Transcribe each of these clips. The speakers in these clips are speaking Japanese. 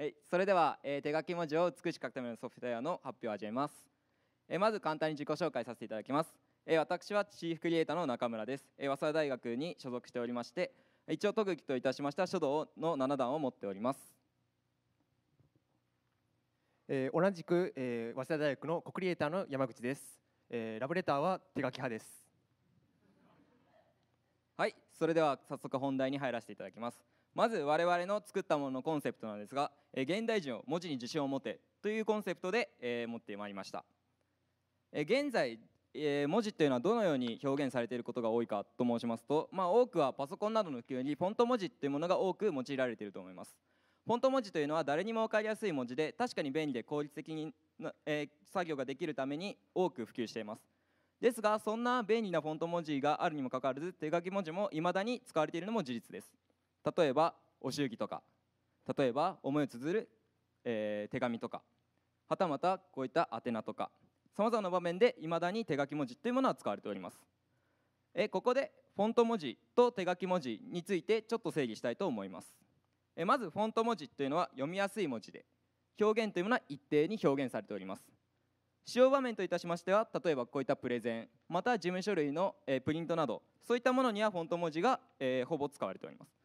えそれでは、えー、手書き文字を美しく書くためのソフトウェアの発表を始めます、えー、まず簡単に自己紹介させていただきます、えー、私はチーフクリエイターの中村です、え早稲田大学に所属しておりまして一応特技といたしました書道の七段を持っております、え同じく、え早稲田大学のコクリエイターの山口です、えラブレターは手書き派ですはいそれでは早速本題に入らせていただきますまず我々の作ったもののコンセプトなんですが、え現代人を文字に自信を持てというコンセプトで、え持ってまいりました、え現在、え文字というのはどのように表現されていることが多いかと申しますと、まあ、多くはパソコンなどの普及にフォント文字っていうものが多く用いられていると思いますフォント文字というのは誰にも分かりやすい文字で確かに便利で効率的に、え作業ができるために多く普及していますですがそんな便利なフォント文字があるにもかかわらず手書き文字もいまだに使われているのも事実です例えばお祝儀とか例えば思いをづる、えー、手紙とかはたまたこういった宛名とかさまざまな場面でいまだに手書き文字というものは使われておりますえここでフォント文字と手書き文字についてちょっと整理したいと思いますえまずフォント文字というのは読みやすい文字で表現というものは一定に表現されております使用場面といたしましては例えばこういったプレゼンまた事務書類の、えプリントなどそういったものにはフォント文字が、えほぼ使われております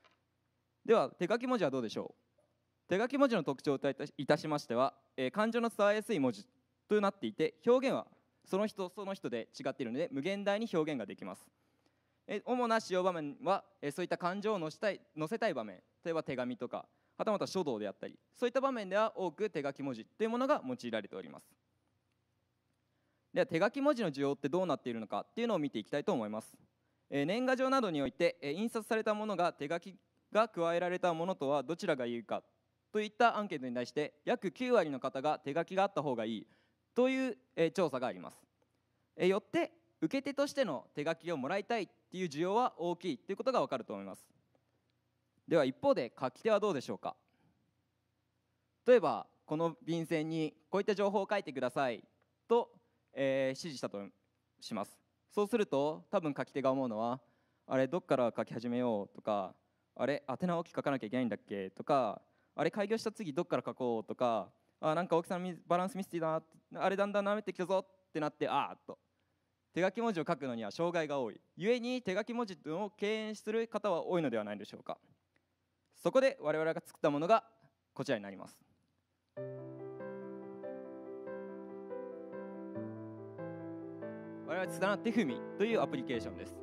では手書き文字はどうでしょう手書き文字の特徴といたしましては、えー、感情の伝わりやすい文字となっていて表現はその人その人で違っているので無限大に表現ができます、えー、主な使用場面は、えー、そういった感情を載せたい載せたい場面例えば手紙とかはたまた書道であったりそういった場面では多く手書き文字というものが用いられておりますでは手書き文字の需要ってどうなっているのかっていうのを見ていきたいと思います、えー、年賀状などにおいて、えー、印刷されたものが手書きが加えられたものとはどちらがいいかといったアンケートに対して約9割の方が手書きがあった方がいいという、え調査があります、えよって受け手としての手書きをもらいたいっていう需要は大きいということがわかると思いますでは一方で書き手はどうでしょうか例えばこの便箋にこういった情報を書いてくださいと、え指示したとしますそうすると多分書き手が思うのはあれどっから書き始めようとかあれ宛名大きく書かなきゃいけないんだっけとかあれ開業した次どっから書こうとかあなんか大きさのバランスミスティだなあれだんだんなめてきたぞってなってあーっと手書き文字を書くのには障害が多い故に手書き文字を敬遠する方は多いのではないでしょうかそこで我々が作ったものがこちらになります我々つなってふみというアプリケーションです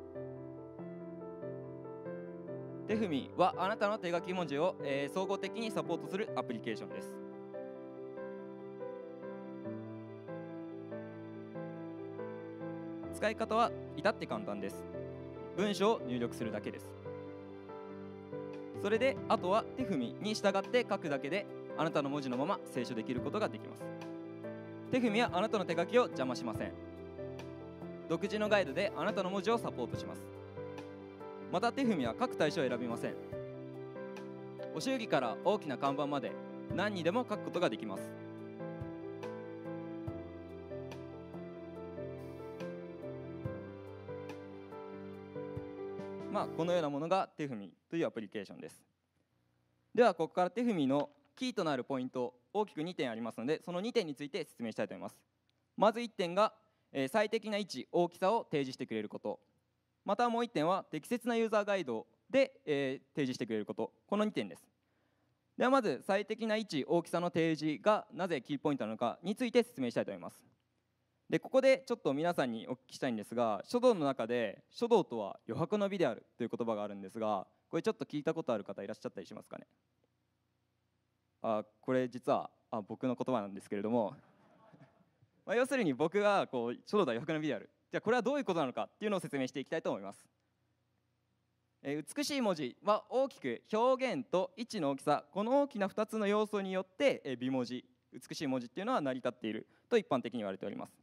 手踏みはあなたの手書き文字を、えー、総合的にサポートするアプリケーションです。使い方は至って簡単です。文章を入力するだけです。それであとは手踏みに従って書くだけであなたの文字のまま清書できることができます。手踏みはあなたの手書きを邪魔しません。独自のガイドであなたの文字をサポートします。また手踏みは各対象を選びませんお祝儀から大きな看板まで何にでも書くことができますまあ、このようなものが手踏みというアプリケーションですではここから手踏みのキーとなるポイント大きく2点ありますのでその2点について説明したいと思いますまず1点が最適な位置大きさを提示してくれることまたもう1点は適切なユーザーガイドで、えー、提示してくれることこの2点ですではまず最適な位置大きさの提示がなぜキーポイントなのかについて説明したいと思いますでここでちょっと皆さんにお聞きしたいんですが書道の中で書道とは余白の美であるという言葉があるんですがこれちょっと聞いたことある方いらっしゃったりしますかねあこれ実はあ僕の言葉なんですけれども まあ要するに僕がこう書道とは余白の美であるじゃあこれはどういうことなのかっていうのを説明していきたいと思います、えー、美しい文字は大きく表現と位置の大きさこの大きな2つの要素によって、えー、美文字美しい文字っていうのは成り立っていると一般的に言われております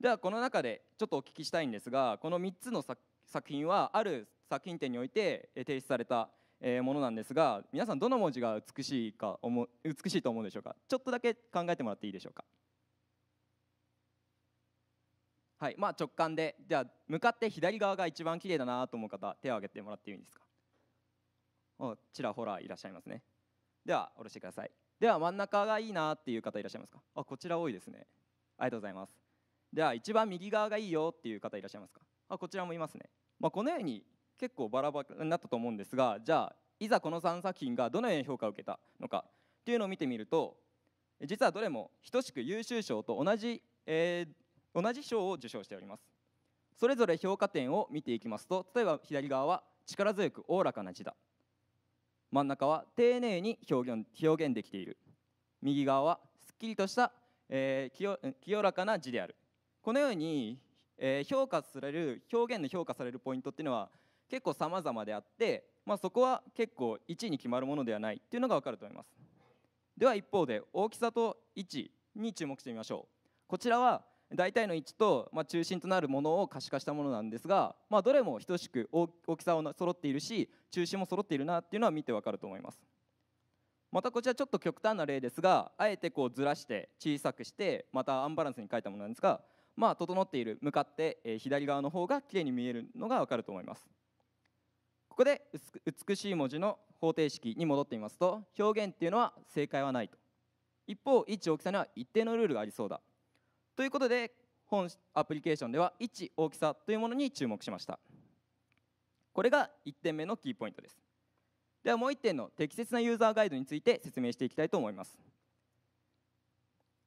ではこの中でちょっとお聞きしたいんですがこの3つの作品はある作品展においてえ提出されたえものなんですが皆さんどの文字が美しいか美しいと思うでしょうかちょっとだけ考えてもらっていいでしょうかはいまあ、直感でじゃあ向かって左側が一番綺麗だなと思う方手を挙げてもらっていいですかおちらほらいらっしゃいますねでは下ろしてくださいでは真ん中がいいなっていう方いらっしゃいますかあこちら多いですねありがとうございますでは一番右側がいいよっていう方いらっしゃいますかあこちらもいますね、まあ、このように結構バラバラになったと思うんですがじゃあいざこの3作品がどのように評価を受けたのかっていうのを見てみると実はどれも等しく優秀賞と同じ、えー、同じ賞を受賞しておりますそれぞれ評価点を見ていきますと例えば左側は力強くおおらかな字だ真ん中は丁寧に表現表現できている右側はすっきりとした、えー、清らかな字であるこのように、えー、評価される表現の評価されるポイントっていうのは結構様々であって、まあ、そこは結構1に決まるものではないっていうのが分かると思いますでは一方で大きさと位置に注目してみましょうこちらは大体の位置と、まあ、中心となるものを可視化したものなんですが、まあ、どれも等しく大きさを揃っているし中心も揃っているなっていうのは見てわかると思いますまたこちらちょっと極端な例ですがあえてこうずらして小さくしてまたアンバランスに書いたものなんですが、まあ、整っている向かって左側の方がきれいに見えるのがわかると思いますここで美しい文字の方程式に戻ってみますと表現っていうのは正解はないと一方位置大きさには一定のルールがありそうだということで本アプリケーションでは位置大きさというものに注目しましたこれが1点目のキーポイントですではもう1点の適切なユーザーガイドについて説明していきたいと思います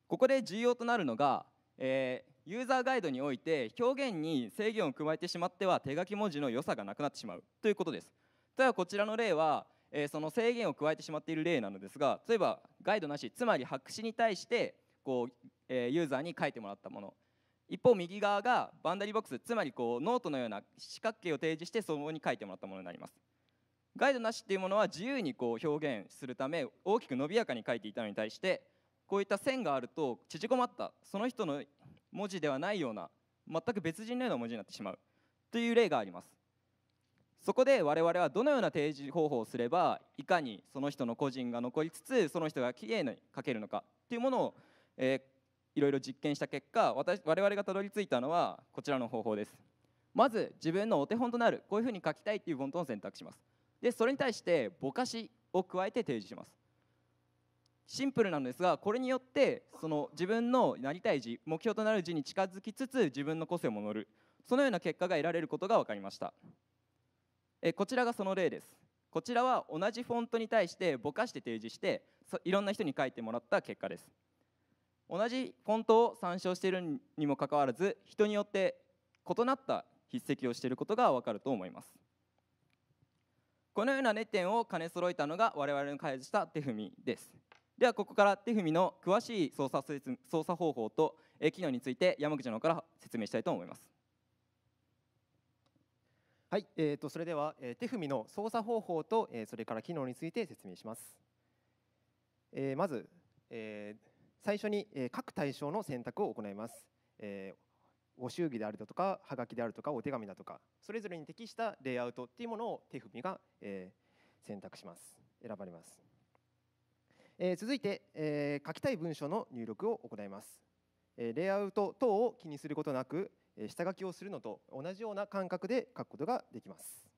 ここで重要となるのが、えー、ユーザーガイドにおいて表現に制限を加えてしまっては手書き文字の良さがなくなってしまうということです例えばこちらの例は、えー、その制限を加えてしまっている例なのですが例えばガイドなしつまり白紙に対してこう、えユーザーに書いてもらったもの一方右側がバンダリーボックスつまりこうノートのような四角形を提示してそこに書いてもらったものになりますガイドなしっていうものは自由にこう表現するため大きく伸びやかに書いていたのに対してこういった線があると縮こまったその人の文字ではないような全く別人のような文字になってしまうという例がありますそこで我々はどのような提示方法をすればいかにその人の個人が残りつつその人がきれいに書けるのかっていうものをえー、いろいろ実験した結果私我々がたどり着いたのはこちらの方法ですまず自分のお手本となるこういうふうに書きたいっていうフォントを選択しますでそれに対してぼかしを加えて提示しますシンプルなんですがこれによってその自分のなりたい字目標となる字に近づきつつ自分の個性も乗るそのような結果が得られることが分かりましたえこちらがその例ですこちらは同じフォントに対してぼかして提示していろんな人に書いてもらった結果です同じフォントを参照しているにもかかわらず人によって異なった筆跡をしていることが分かると思いますこのような熱点を兼ね揃えたのが我々の開発した手踏みですではここから手踏みの詳しい操作操作方法と機能について山口の方から説明したいと思いますはい、えー、とそれでは、え手踏みの操作方法と、えー、それから機能について説明します、えー、まず、えー最初に各対象の選択を行います。ご祝儀であるだとか、はがきであるとか、お手紙だとか、それぞれに適したレイアウトっていうものを手踏みが選択します。選ばれます。続いて、書きたい文章の入力を行います。レイアウト等を気にすることなく、下書きをするのと同じような感覚で書くことができます。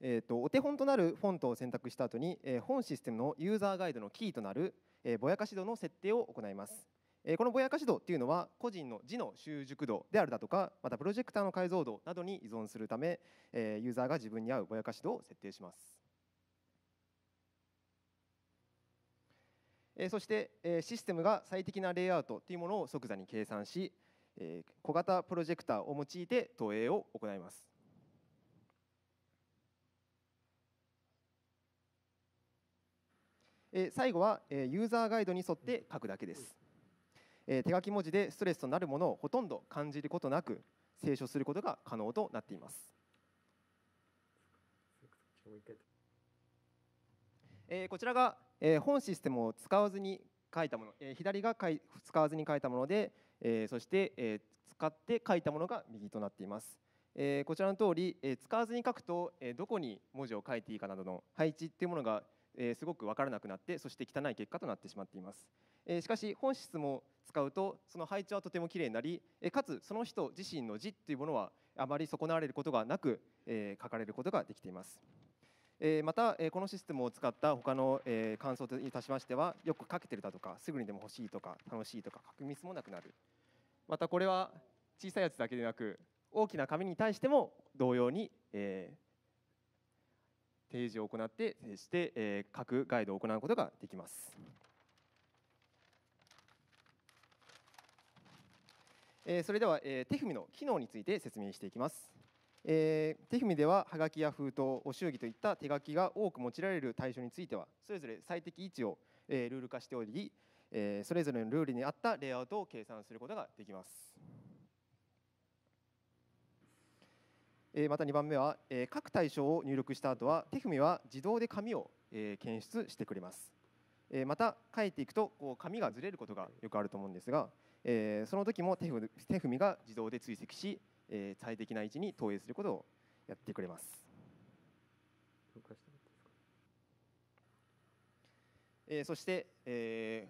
えーと、お手本となるフォントを選択した後に、えー、本システムのユーザーガイドのキーとなる、えー、ぼやかし度の設定を行います、えー、このぼやかし度っていうのは個人の字の習熟度であるだとかまたプロジェクターの解像度などに依存するため、えー、ユーザーが自分に合うぼやかし度を設定します、えそして、えシステムが最適なレイアウトというものを即座に計算し、え小型プロジェクターを用いて投影を行いますえ最後は、えユーザーガイドに沿って書くだけです、え手書き文字でストレスとなるものをほとんど感じることなく清書することが可能となっていますえこちらが、え本システムを使わずに書いたもの、え左が使わずに書いたもので、えそして、え使って書いたものが右となっています。えこちらの通り、え使わずに書くと、えどこに文字を書いていいかなどの配置っていうものがえすごく分からなくなってそして汚い結果となってしまっています、えしかし本質も使うとその配置はとてもきれいになり、えかつその人自身の字っていうものはあまり損なわれることがなく、え書かれることができていますまたこのシステムを使った他の感想にいたしましてはよく書けてるだとかすぐにでも欲しいとか楽しいとか書くミスもなくなるまたこれは小さいやつだけでなく大きな紙に対しても同様に、え提示を行って接して、え各ガイドを行うことができます。えそれでは、え手踏みの機能について説明していきます。え手踏みでははがきや封筒お祝儀といった手書きが多く用いられる対象についてはそれぞれ最適位置を、えルール化しており、えそれぞれのルールに合ったレイアウトを計算することができます。えまた2番目は、え各対象を入力した後は手踏は自動で紙を、え検出してくれます、えまた書いていくとこう紙がずれることがよくあると思うんですが、えその時も手踏みが自動で追跡し、え最適な位置に投影することをやってくれますえそして、え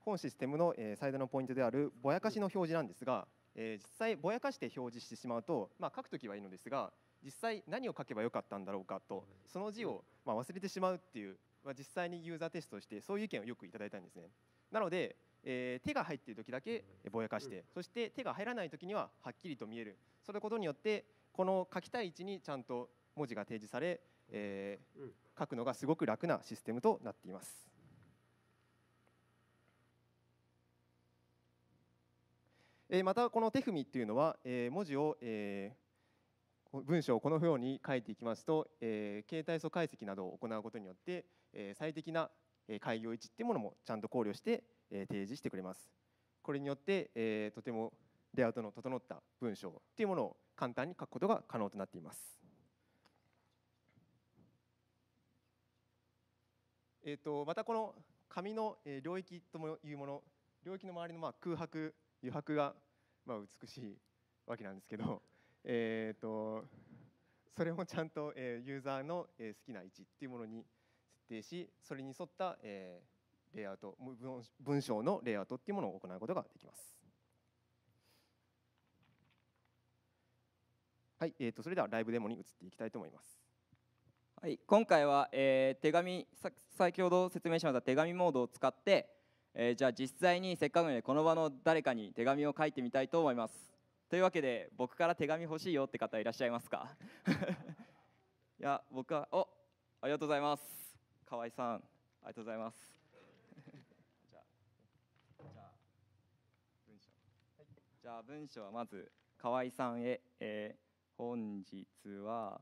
本システムの、え最大のポイントであるぼやかしの表示なんですがえ実際ぼやかして表示してしまうと、まあ、書くときはいいのですが実際何を書けばよかったんだろうかとその字をま忘れてしまうっていう、まあ、実際にユーザーテストしてそういう意見をよくいただいたんですねなので、えー、手が入っている時だけぼやかしてそして手が入らない時にははっきりと見えるそのことによってこの書きたい位置にちゃんと文字が提示され、えー、書くのがすごく楽なシステムとなっていますえまたこの手踏みっていうのは、え文字を、え文章をこのように書いていきますと、え形態素解析などを行うことによって、え最適な開業位置っていうものもちゃんと考慮して、え提示してくれます。これによって、えとてもレイアウトの整った文章っていうものを簡単に書くことが可能となっています。えっとまたこの紙の領域というもの領域の周りのまあ空白余白が、まあ、美しいわけなんですけど、えーと、それもちゃんと、えユーザーの、え好きな位置っていうものに設定しそれに沿った、えレイアウト文章のレイアウトっていうものを行うことができます。はい、えーと、とそれではライブデモに移っていきたいと思います。はい、今回は、えー、手紙先ほど説明しました手紙モードを使ってえー、じゃあ実際にせっかくなのでこの場の誰かに手紙を書いてみたいと思いますというわけで僕から手紙欲しいよって方いらっしゃいますか いや僕はおありがとうございます河合さんありがとうございます じゃあ文章、はい、じゃあ文章はまず河合さんへ、えー、本日は、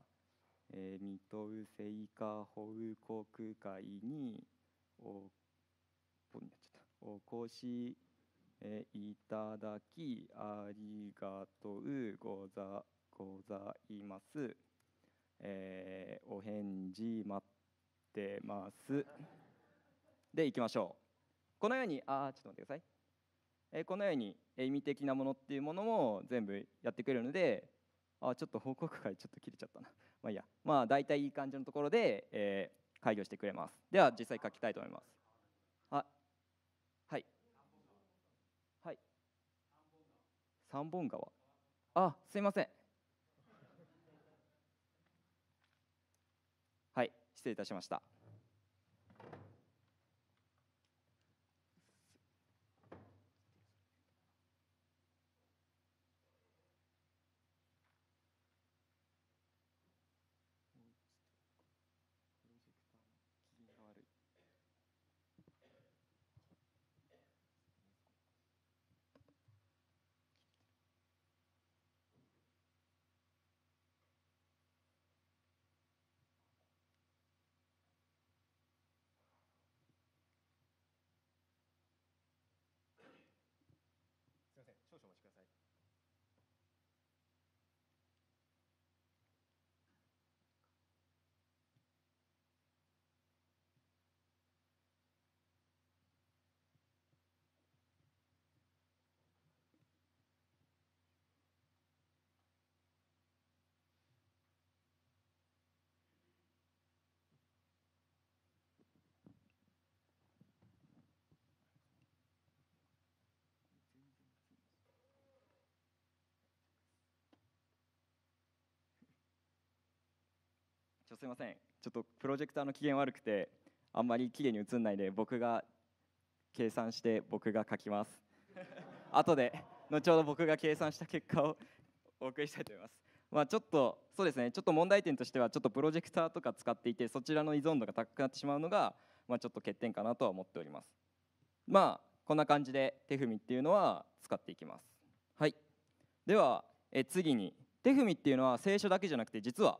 えー、水戸聖保報告会におお越しいただきありがとうございます。えー、お返事待ってます。でいきましょう。このようにあちょっと待ってください。えー、このように意味的なものっていうものも全部やってくれるのであちょっと報告会ちょっと切れちゃったな。まあいいや。まあ大体いい感じのところで、えー、開業してくれます。では実際書きたいと思います。三本川あすいませんはい失礼いたしましたょすいませんちょっとプロジェクターの機嫌悪くてあんまり綺麗に映んないで僕が計算して僕が書きます 後で後ほど僕が計算した結果をお送りしたいと思います、まあ、ちょっとそうですねちょっと問題点としてはちょっとプロジェクターとか使っていてそちらの依存度が高くなってしまうのが、まあ、ちょっと欠点かなとは思っておりますまあこんな感じで手踏みっていうのは使っていきますはいではえ次に手踏みっていうのは聖書だけじゃなくて実は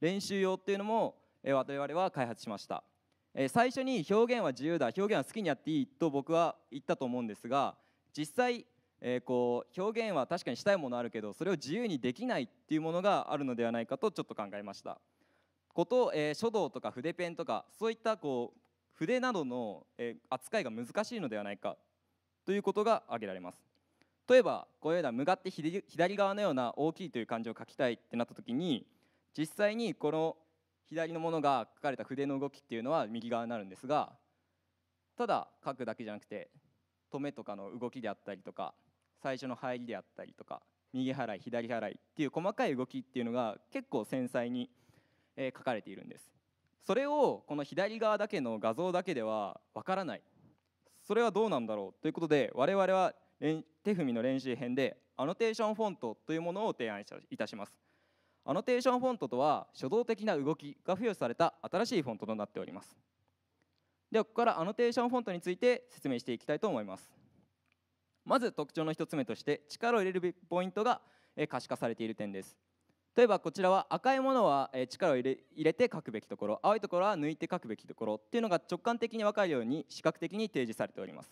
練習用っていうのも我々は開発しました最初に表現は自由だ表現は好きにやっていいと僕は言ったと思うんですが実際えー、こう表現は確かにしたいものあるけどそれを自由にできないっていうものがあるのではないかとちょっと考えましたこと、えー、書道とか筆ペンとかそういったこう筆などの、えー、扱いが難しいのではないかということが挙げられます例えばこういうような「向かって左側のような大きい」という漢字を書きたいってなった時に実際にこの左のものが書かれた筆の動きっていうのは右側になるんですがただ書くだけじゃなくて止めとかの動きであったりとか最初の入りであったりとか右払い左払いっていう細かい動きっていうのが結構繊細に書かれているんですそれをこの左側だけの画像だけではわからないそれはどうなんだろうということで我々は手踏みの練習編でアノテーションフォントというものを提案いたしますアノテーションフォントとは初動的な動きが付与された新しいフォントとなっておりますではここからアノテーションフォントについて説明していきたいと思いますまず特徴の1つ目として力を入れるべポイントが可視化されている点です例えばこちらは赤いものは力を入れて書くべきところ青いところは抜いて書くべきところっていうのが直感的に分かるように視覚的に提示されております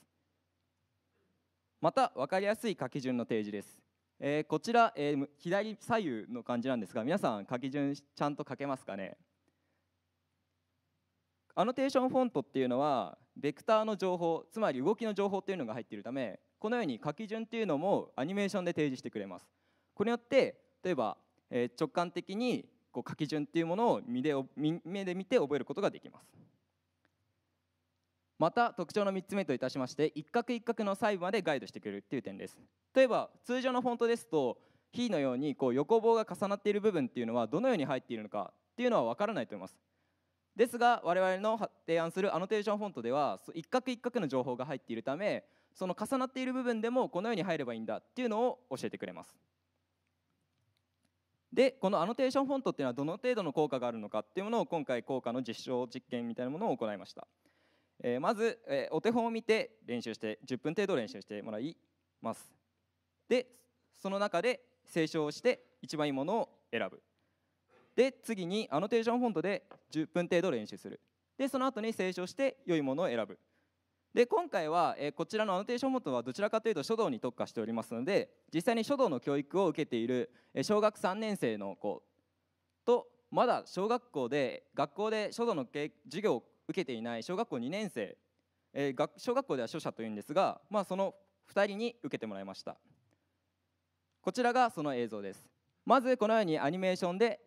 また分かりやすい書き順の提示ですえー、こちら、えー、左左右の感じなんですが皆さん書き順ちゃんと書けますかねアノテーションフォントっていうのはベクターの情報つまり動きの情報っていうのが入っているためこのように書き順っていうのもアニメーションで提示してくれますこれによって例えば、えー、直感的にこう書き順っていうものを目で目で見て覚えることができますまた特徴の3つ目といたしまして一画一画の細部までガイドしてくれるという点です例えば通常のフォントですと「非」のようにこう横棒が重なっている部分っていうのはどのように入っているのかっていうのは分からないと思いますですが我々の提案するアノテーションフォントでは一画一画の情報が入っているためその重なっている部分でもこのように入ればいいんだっていうのを教えてくれますでこのアノテーションフォントっていうのはどの程度の効果があるのかっていうものを今回効果の実証実験みたいなものを行いましたえー、まず、えー、お手本を見て練習して10分程度練習してもらいますでその中で清書をして一番いいものを選ぶで次にアノテーションフォントで10分程度練習するでその後に清書して良いものを選ぶで今回は、えー、こちらのアノテーションフォントはどちらかというと書道に特化しておりますので実際に書道の教育を受けている、え小学3年生の子とまだ小学校で学校で書道の授業受けていない小学校2年生、えー、小学校では書者というんですが、まあ、その2人に受けてもらいましたこちらがその映像ですまずこのようにアニメーションで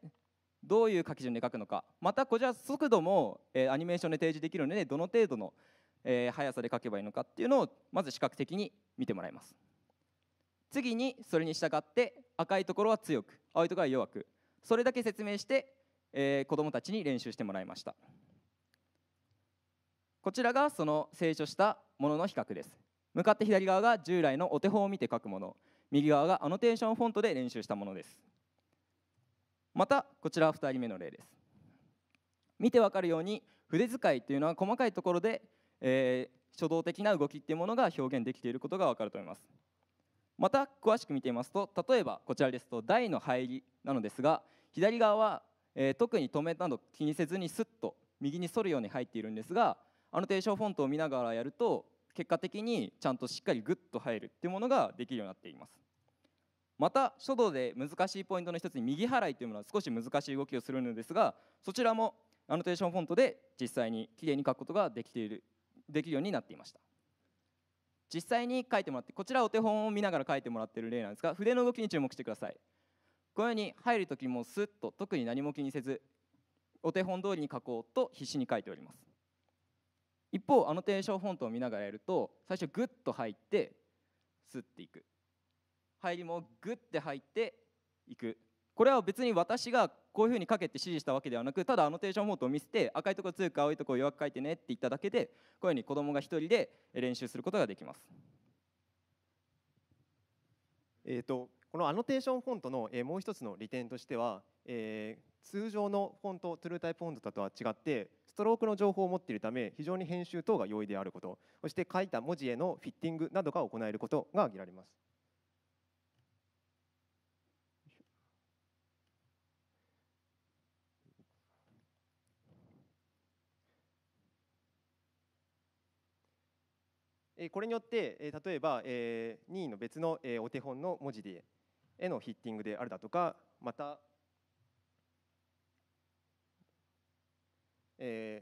どういう書き順で書くのかまたこちら速度も、えー、アニメーションで提示できるのでどの程度の、えー、速さで書けばいいのかっていうのをまず視覚的に見てもらいます次にそれに従って赤いところは強く青いところは弱くそれだけ説明して、えー、子どもたちに練習してもらいました。こちらがその清書したものの比較です向かって左側が従来のお手本を見て書くもの右側がアノテーションフォントで練習したものですまたこちらは2人目の例です見てわかるように筆使いというのは細かいところで、えー、初動的な動きっていうものが表現できていることがわかると思いますまた詳しく見てみますと例えばこちらですと台の入りなのですが左側は、えー、特に止めなど気にせずにスッと右に反るように入っているんですがアノテーションフォントを見ながらやると結果的にちゃんとしっかりグッと入るっていうものができるようになっていますまた書道で難しいポイントの一つに右払いというものは少し難しい動きをするのですがそちらもアノテーションフォントで実際にきれいに書くことができているできるようになっていました実際に書いてもらってこちらお手本を見ながら書いてもらっている例なんですが筆の動きに注目してくださいこのように入る時もスッと特に何も気にせずお手本通りに書こうと必死に書いております一方アノテーションフォントを見ながらやると最初グッと入ってすっていく入りもグッて入っていくこれは別に私がこういうふうに書けって指示したわけではなくただアノテーションフォントを見せて赤いところ強く青いところ弱く書いてねって言っただけでこういうふうに子どもが1人で練習することができます。えーと、とこのアノテーションフォントの、えー、もう一つの利点としては、えー、通常のフォントトゥルータイプフォントとは違ってストロークの情報を持っているため非常に編集等が容易であることそして書いた文字へのフィッティングなどが行えることが挙げられます。これによって例えば任意の別のお手本の文字でへのフィッティングであるだとかまたえ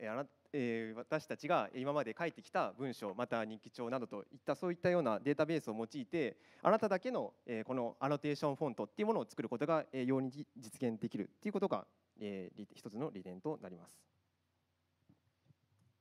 ーえー、私たちが今まで書いてきた文章また日記帳などといったそういったようなデータベースを用いてあなただけの、えー、このアノテーションフォントっていうものを作ることが、えー、容易に実現できるっていうことが、えー、一つの利点となります。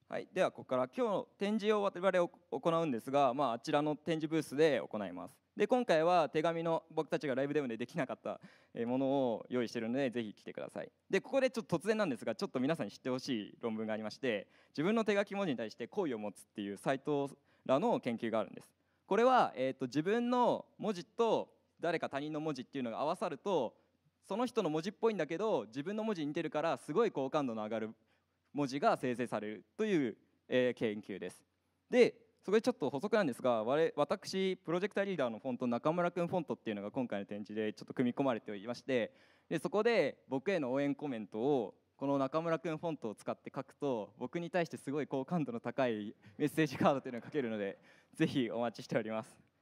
はい、ではここから今日の展示を我々行うんですが、まあ、あちらの展示ブースで行います。で今回は手紙の僕たちがライブデモでできなかったものを用意してるのでぜひ来てくださいでここでちょっと突然なんですがちょっと皆さんに知ってほしい論文がありまして自分の手書き文字に対して好意を持つっていうサイトらの研究があるんですこれは、えーと、と自分の文字と誰か他人の文字っていうのが合わさるとその人の文字っぽいんだけど自分の文字に似てるからすごい好感度の上がる文字が生成されるという、えー、研究ですでそこでちょっと補足なんですが我私プロジェクターリーダーのフォント中村君フォントっていうのが今回の展示でちょっと組み込まれておりましてでそこで僕への応援コメントをこの中村君フォントを使って書くと僕に対してすごい好感度の高いメッセージカードというのが書けるのでぜひお待ちしております。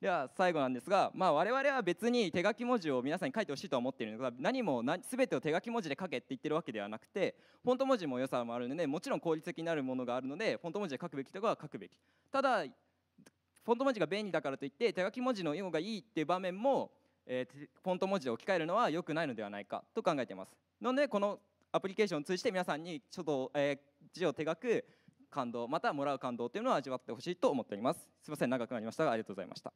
では最後なんですが、まあ、我々は別に手書き文字を皆さんに書いてほしいとは思っているのが何も全てを手書き文字で書けって言ってるわけではなくてフォント文字も良さもあるのでもちろん効率的になるものがあるのでフォント文字で書くべきとかは書くべきただフォント文字が便利だからといって手書き文字の用がいいっていう場面も、えー、フォント文字で置き換えるのは良くないのではないかと考えていますなのでこのアプリケーションを通じて皆さんにちょっと、えー、字を手書く感動またもらう感動というのを味わってほしいと思っておりますすみません長くなりましたがありがとうございました